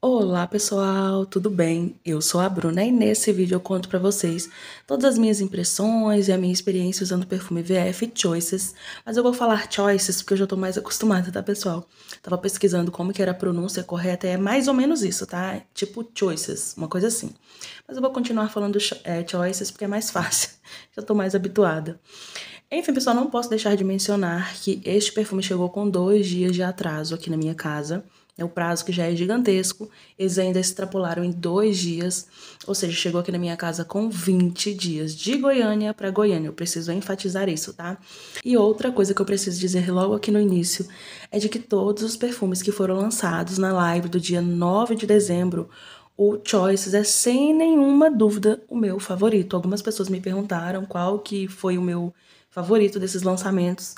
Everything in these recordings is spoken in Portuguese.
Olá pessoal, tudo bem? Eu sou a Bruna e nesse vídeo eu conto para vocês todas as minhas impressões e a minha experiência usando o perfume VF Choices, mas eu vou falar Choices porque eu já tô mais acostumada, tá pessoal? Tava pesquisando como que era a pronúncia correta e é mais ou menos isso, tá? É tipo Choices, uma coisa assim. Mas eu vou continuar falando é, Choices porque é mais fácil, já tô mais habituada. Enfim, pessoal, não posso deixar de mencionar que este perfume chegou com dois dias de atraso aqui na minha casa né, o prazo que já é gigantesco, eles ainda extrapolaram em dois dias, ou seja, chegou aqui na minha casa com 20 dias de Goiânia para Goiânia. Eu preciso enfatizar isso, tá? E outra coisa que eu preciso dizer logo aqui no início é de que todos os perfumes que foram lançados na live do dia 9 de dezembro o Choices é sem nenhuma dúvida o meu favorito. Algumas pessoas me perguntaram qual que foi o meu favorito desses lançamentos,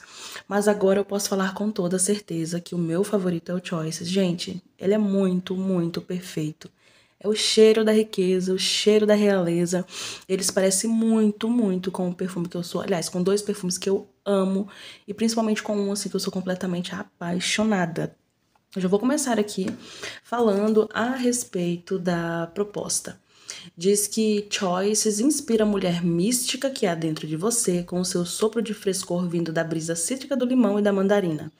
mas agora eu posso falar com toda certeza que o meu favorito é o Choices. Gente, ele é muito, muito perfeito. É o cheiro da riqueza, o cheiro da realeza. Eles parecem muito, muito com o perfume que eu sou. Aliás, com dois perfumes que eu amo e principalmente com um assim que eu sou completamente apaixonada. Eu já vou começar aqui falando a respeito da proposta. Diz que Choices inspira a mulher mística que há dentro de você com o seu sopro de frescor vindo da brisa cítrica do limão e da mandarina.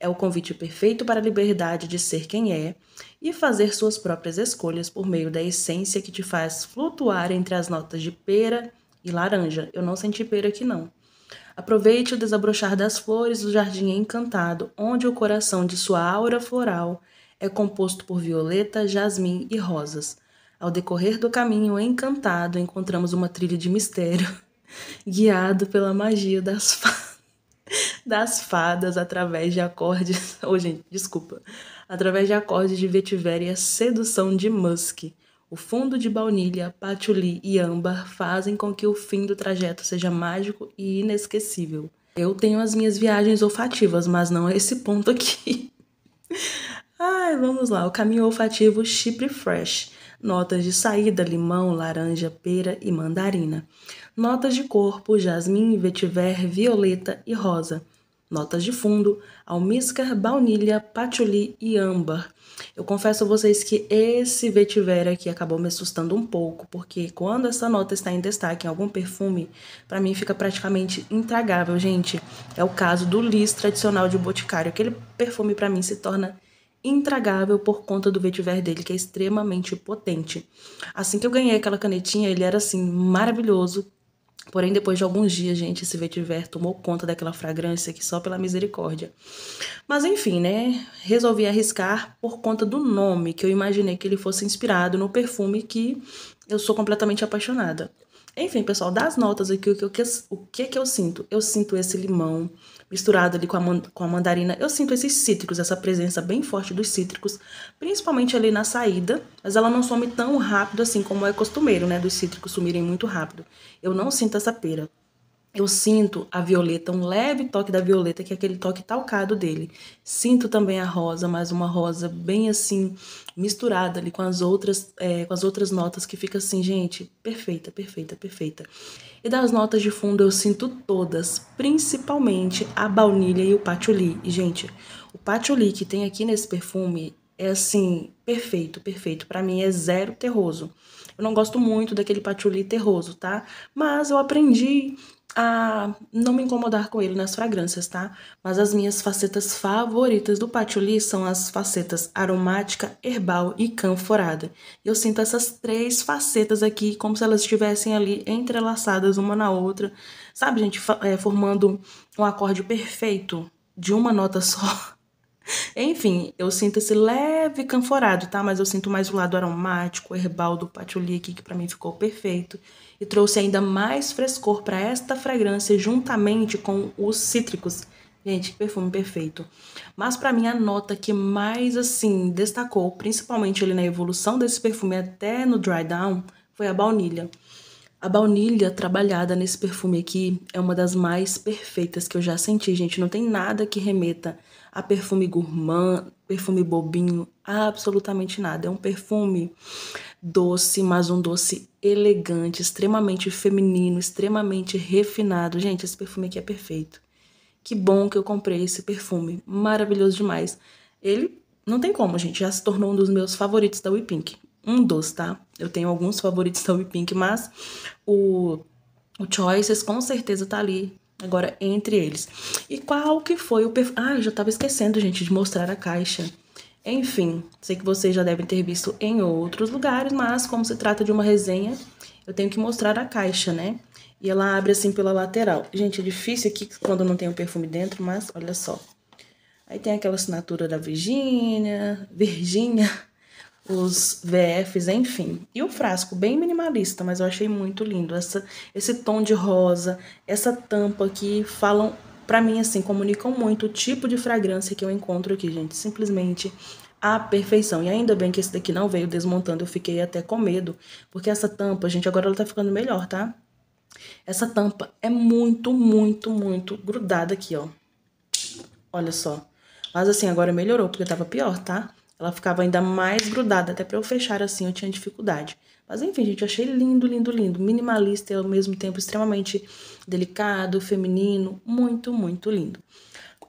É o convite perfeito para a liberdade de ser quem é e fazer suas próprias escolhas por meio da essência que te faz flutuar entre as notas de pera e laranja. Eu não senti pera aqui não. Aproveite o desabrochar das flores do jardim encantado, onde o coração de sua aura floral é composto por violeta, jasmim e rosas. Ao decorrer do caminho encantado, encontramos uma trilha de mistério, guiado pela magia das, fa... das fadas através de acordes. Oh, gente, desculpa. Através de acordes de vetiver e a sedução de Musk. O fundo de baunilha, patchouli e âmbar fazem com que o fim do trajeto seja mágico e inesquecível. Eu tenho as minhas viagens olfativas, mas não é esse ponto aqui. Ai, vamos lá. O caminho olfativo Chipre Fresh. Notas de saída, limão, laranja, pera e mandarina. Notas de corpo, jasmim, vetiver, violeta e rosa notas de fundo, almíscar, baunilha, patchouli e âmbar. Eu confesso a vocês que esse vetiver aqui acabou me assustando um pouco, porque quando essa nota está em destaque em algum perfume, para mim fica praticamente intragável, gente. É o caso do Lis tradicional de Boticário. Aquele perfume para mim se torna intragável por conta do vetiver dele, que é extremamente potente. Assim que eu ganhei aquela canetinha, ele era assim maravilhoso, Porém, depois de alguns dias, gente, esse vetiver tomou conta daquela fragrância que só pela misericórdia. Mas enfim, né? Resolvi arriscar por conta do nome que eu imaginei que ele fosse inspirado no perfume que eu sou completamente apaixonada. Enfim, pessoal, das notas aqui, o que o que, que eu sinto? Eu sinto esse limão, misturado ali com a, com a mandarina. Eu sinto esses cítricos, essa presença bem forte dos cítricos, principalmente ali na saída, mas ela não some tão rápido assim como é costumeiro, né? Dos cítricos sumirem muito rápido. Eu não sinto essa pera. Eu sinto a violeta, um leve toque da violeta, que é aquele toque talcado dele. Sinto também a rosa, mas uma rosa bem assim, misturada ali com as outras, é, com as outras notas, que fica assim, gente, perfeita, perfeita, perfeita. E das notas de fundo eu sinto todas, principalmente a baunilha e o patchouli. E, gente, o patchouli que tem aqui nesse perfume é assim, perfeito, perfeito. Para mim é zero terroso. Eu não gosto muito daquele patchouli terroso, tá? Mas eu aprendi a não me incomodar com ele nas fragrâncias, tá? Mas as minhas facetas favoritas do patchouli são as facetas aromática, herbal e canforada. Eu sinto essas três facetas aqui como se elas estivessem ali entrelaçadas uma na outra, sabe, gente, é, formando um acorde perfeito de uma nota só. Enfim, eu sinto esse leve canforado, tá? Mas eu sinto mais o lado aromático, herbal do patchouli aqui, que para mim ficou perfeito e trouxe ainda mais frescor para esta fragrância juntamente com os cítricos. Gente, que perfume perfeito. Mas para mim a nota que mais assim destacou, principalmente ali na evolução desse perfume até no dry down, foi a baunilha. A baunilha trabalhada nesse perfume aqui é uma das mais perfeitas que eu já senti, gente. Não tem nada que remeta a perfume gourmand, perfume bobinho, absolutamente nada. É um perfume doce, mas um doce elegante, extremamente feminino, extremamente refinado. Gente, esse perfume aqui é perfeito. Que bom que eu comprei esse perfume, maravilhoso demais. Ele não tem como, gente, já se tornou um dos meus favoritos da We Pink. Um dos, tá? Eu tenho alguns favoritos da We Pink, mas o, o Choices com certeza tá ali agora entre eles. E qual que foi o perfume? Ah, eu já tava esquecendo, gente, de mostrar a caixa. Enfim, sei que vocês já devem ter visto em outros lugares, mas como se trata de uma resenha, eu tenho que mostrar a caixa, né? E ela abre assim pela lateral. Gente, é difícil aqui quando não tem o perfume dentro, mas olha só. Aí tem aquela assinatura da Virgínia, Virginia os VFs, enfim. E o frasco, bem minimalista, mas eu achei muito lindo. Essa, esse tom de rosa, essa tampa aqui, falam para mim, assim, comunicam muito o tipo de fragrância que eu encontro aqui, gente. Simplesmente a perfeição. E ainda bem que esse daqui não veio desmontando, eu fiquei até com medo. Porque essa tampa, gente, agora ela tá ficando melhor, tá? Essa tampa é muito, muito, muito grudada aqui, ó. Olha só. Mas assim, agora melhorou, porque tava pior, tá? Ela ficava ainda mais grudada, até para eu fechar assim eu tinha dificuldade. Mas enfim, gente, achei lindo, lindo, lindo. Minimalista e ao mesmo tempo extremamente delicado, feminino, muito, muito lindo.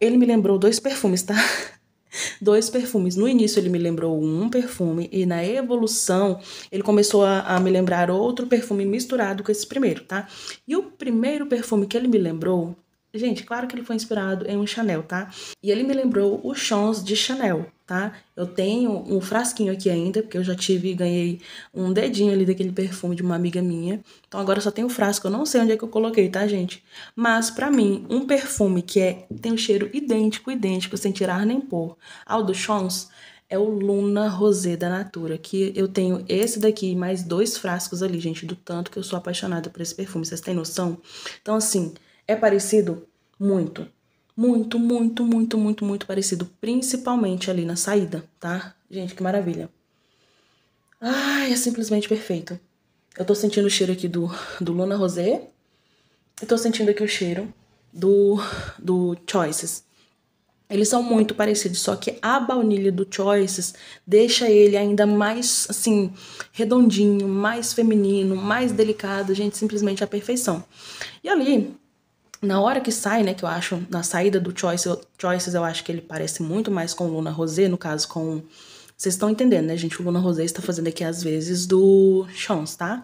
Ele me lembrou dois perfumes, tá? dois perfumes. No início ele me lembrou um perfume e na evolução ele começou a, a, me lembrar outro perfume misturado com esse primeiro, tá? E o primeiro perfume que ele me lembrou Gente, claro que ele foi inspirado em um Chanel, tá? E ele me lembrou os Chons de Chanel, tá? Eu tenho um frasquinho aqui ainda, porque eu já tive e ganhei um dedinho ali daquele perfume de uma amiga minha. Então agora só tem o um frasco, eu não sei onde é que eu coloquei, tá, gente? Mas para mim, um perfume que é tem um cheiro idêntico, idêntico, sem tirar nem pôr, ao do Chons, é o Luna Rosé da Natura, que eu tenho esse daqui mais dois frascos ali, gente, do tanto que eu sou apaixonada por esse perfume, vocês têm noção? Então, assim, é parecido? Muito. Muito, muito, muito, muito, muito parecido. Principalmente ali na saída, tá? Gente, que maravilha. Ai, é simplesmente perfeito. Eu tô sentindo o cheiro aqui do, do Luna Rosé. E tô sentindo aqui o cheiro do, do Choices. Eles são muito parecidos, só que a baunilha do Choices deixa ele ainda mais, assim, redondinho, mais feminino, mais delicado. Gente, simplesmente a perfeição. E ali, na hora que sai, né, que eu acho, na saída do Choice, eu, Choices, eu acho que ele parece muito mais com Luna Rosé, no caso com. Vocês estão entendendo, né, gente? O Luna Rosé está fazendo aqui às vezes do Chons, tá?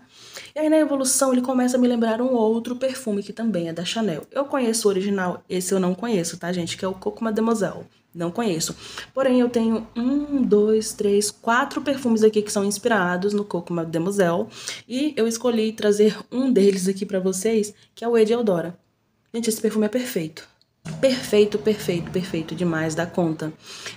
E aí na evolução ele começa a me lembrar um outro perfume que também é da Chanel. Eu conheço o original, esse eu não conheço, tá, gente? Que é o Coco Mademoiselle. Não conheço. Porém, eu tenho um, dois, três, quatro perfumes aqui que são inspirados no Coco Mademoiselle. E eu escolhi trazer um deles aqui para vocês, que é o Eddie Eldora. Gente, esse perfume é perfeito. Perfeito, perfeito, perfeito demais da conta.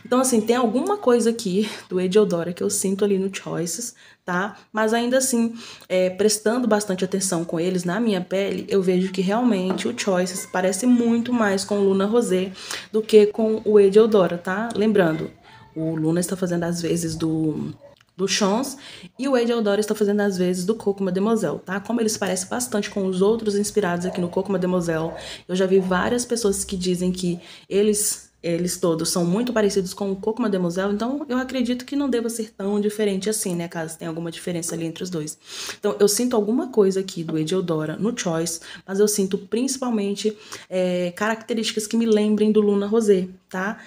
Então, assim, tem alguma coisa aqui do Ediodora que eu sinto ali no Choices, tá? Mas ainda assim, é, prestando bastante atenção com eles na minha pele, eu vejo que realmente o Choices parece muito mais com Luna Rosé do que com o Ediodora, tá? Lembrando, o Luna está fazendo as vezes do do Chons e o Ed Eldora está fazendo as vezes do Coco Mademoiselle, tá? Como eles parecem bastante com os outros inspirados aqui no Coco Mademoiselle, eu já vi várias pessoas que dizem que eles eles todos são muito parecidos com o Coco Mademoiselle, então eu acredito que não deva ser tão diferente assim, né? Caso tenha alguma diferença ali entre os dois. Então eu sinto alguma coisa aqui do Eldora no Choice, mas eu sinto principalmente é, características que me lembrem do Luna Rosé, tá?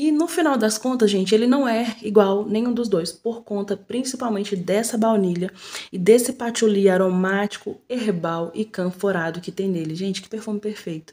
E no final das contas, gente, ele não é igual nenhum dos dois, por conta principalmente dessa baunilha e desse patchouli aromático, herbal e canforado que tem nele. Gente, que perfume perfeito.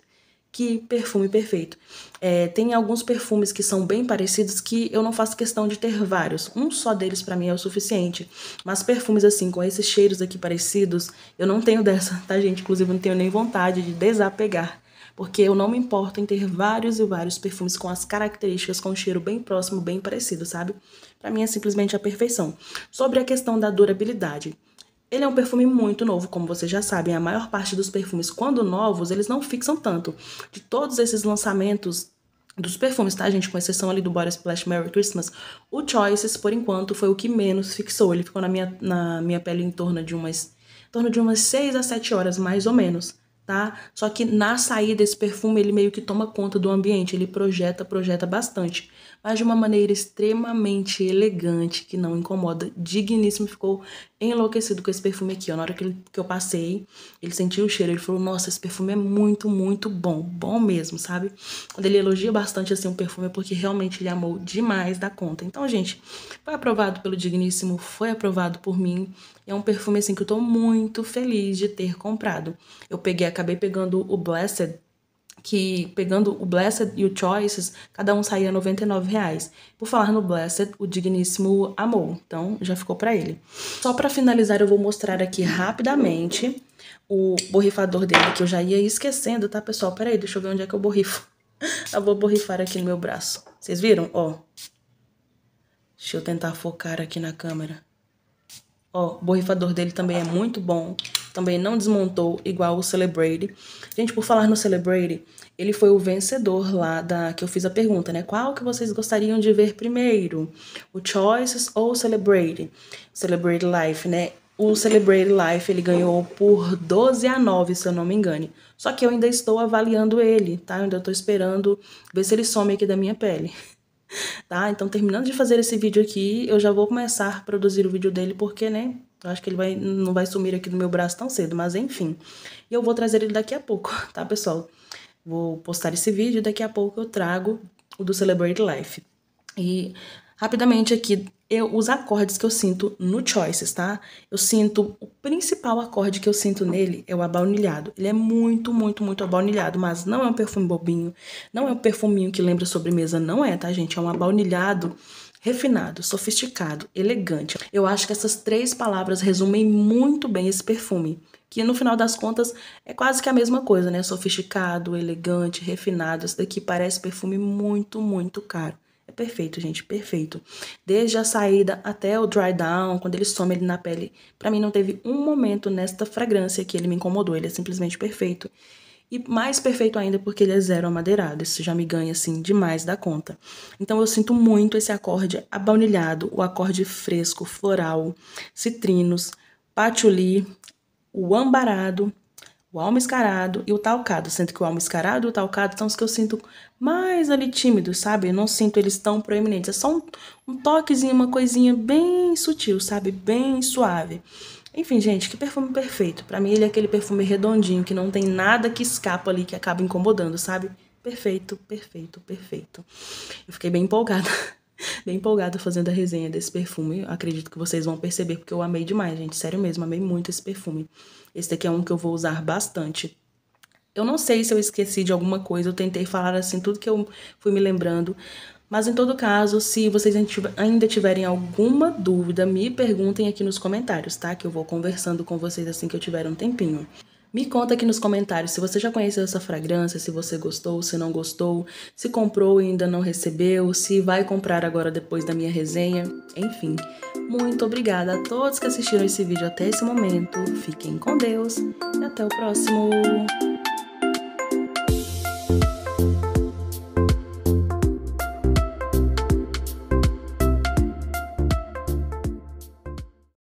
Que perfume perfeito. É, tem alguns perfumes que são bem parecidos que eu não faço questão de ter vários. Um só deles para mim é o suficiente. Mas perfumes assim, com esses cheiros aqui parecidos, eu não tenho dessa, tá, gente? Inclusive, não tenho nem vontade de desapegar porque eu não me importo em ter vários e vários perfumes com as características, com um cheiro bem próximo, bem parecido, sabe? Para mim é simplesmente a perfeição. Sobre a questão da durabilidade. Ele é um perfume muito novo, como vocês já sabem. A maior parte dos perfumes, quando novos, eles não fixam tanto. De todos esses lançamentos, dos perfumes, tá, gente? Com exceção ali do Body Splash Merry Christmas, o Choices, por enquanto, foi o que menos fixou. Ele ficou na minha, na minha pele em torno de umas em torno de umas 6 a 7 horas, mais ou menos tá? Só que na saída esse perfume ele meio que toma conta do ambiente, ele projeta, projeta bastante mas de uma maneira extremamente elegante, que não incomoda. Digníssimo, ficou enlouquecido com esse perfume aqui, Na hora que, ele, que eu passei, ele sentiu o cheiro, ele falou, nossa, esse perfume é muito, muito bom, bom mesmo, sabe? Ele elogia bastante, assim, o perfume, é porque realmente ele amou demais da conta. Então, gente, foi aprovado pelo Digníssimo, foi aprovado por mim, é um perfume, assim, que eu tô muito feliz de ter comprado. Eu peguei, acabei pegando o Blessed, que pegando o Blessed e o Choices, cada um saía 99 reais. Por falar no Blessed, o digníssimo amou, então já ficou para ele. Só para finalizar, eu vou mostrar aqui rapidamente o borrifador dele, que eu já ia esquecendo, tá, pessoal? Peraí, deixa eu ver onde é que eu borrifo. Eu vou borrifar aqui no meu braço. Vocês viram? Ó. Deixa eu tentar focar aqui na câmera. Ó, o borrifador dele também é muito bom também não desmontou, igual o Celebrate. Gente, por falar no Celebrate, ele foi o vencedor lá da que eu fiz a pergunta, né? Qual que vocês gostariam de ver primeiro? O Choices ou o Celebrate? Celebrate Life, né? O Celebrate Life ele ganhou por 12 a 9, se eu não me engano. Só que eu ainda estou avaliando ele, tá? Eu ainda estou esperando ver se ele some aqui da minha pele. Tá? Então, terminando de fazer esse vídeo aqui, eu já vou começar a produzir o vídeo dele, porque, né? Eu acho que ele vai, não vai sumir aqui do meu braço tão cedo, mas enfim. E eu vou trazer ele daqui a pouco, tá, pessoal? Vou postar esse vídeo e daqui a pouco eu trago o do Celebrate Life. E rapidamente aqui eu, os acordes que eu sinto no Choices, tá? Eu sinto, o principal acorde que eu sinto nele é o abaunilhado. Ele é muito, muito, muito abaunilhado, mas não é um perfume bobinho, não é um perfuminho que lembra sobremesa, não é, tá, gente? É um abaunilhado refinado, sofisticado, elegante. Eu acho que essas três palavras resumem muito bem esse perfume, que no final das contas é quase que a mesma coisa, né? Sofisticado, elegante, refinado. Esse daqui parece perfume muito, muito caro. É perfeito, gente, perfeito. Desde a saída até o dry down, quando ele some ele na pele, para mim não teve um momento nesta fragrância que ele me incomodou. Ele é simplesmente perfeito. E mais perfeito ainda porque ele é zero amadeirado, isso já me ganha assim demais da conta. Então eu sinto muito esse acorde abaunilhado, o acorde fresco, floral, citrinos, patchouli, o ambarado, o almiscarado e o talcado, sinto que o almiscarado e o talcado são os que eu sinto mais ali tímidos, sabe? Eu não sinto eles tão proeminentes, é só um, um toquezinho, uma coisinha bem sutil, sabe? Bem suave. Enfim, gente, que perfume perfeito. Para mim ele é aquele perfume redondinho, que não tem nada que escapa ali, que acaba incomodando, sabe? Perfeito, perfeito, perfeito. Eu fiquei bem empolgada. Bem empolgada fazendo a resenha desse perfume. acredito que vocês vão perceber, porque eu amei demais, gente. Sério mesmo, amei muito esse perfume. Esse daqui é um que eu vou usar bastante. Eu não sei se eu esqueci de alguma coisa, eu tentei falar assim tudo que eu fui me lembrando, mas em todo caso, se vocês ainda tiverem alguma dúvida, me perguntem aqui nos comentários, tá? Que eu vou conversando com vocês assim que eu tiver um tempinho. Me conta aqui nos comentários se você já conheceu essa fragrância, se você gostou, se não gostou, se comprou e ainda não recebeu, se vai comprar agora depois da minha resenha. Enfim, muito obrigada a todos que assistiram esse vídeo até esse momento. Fiquem com Deus e até o próximo!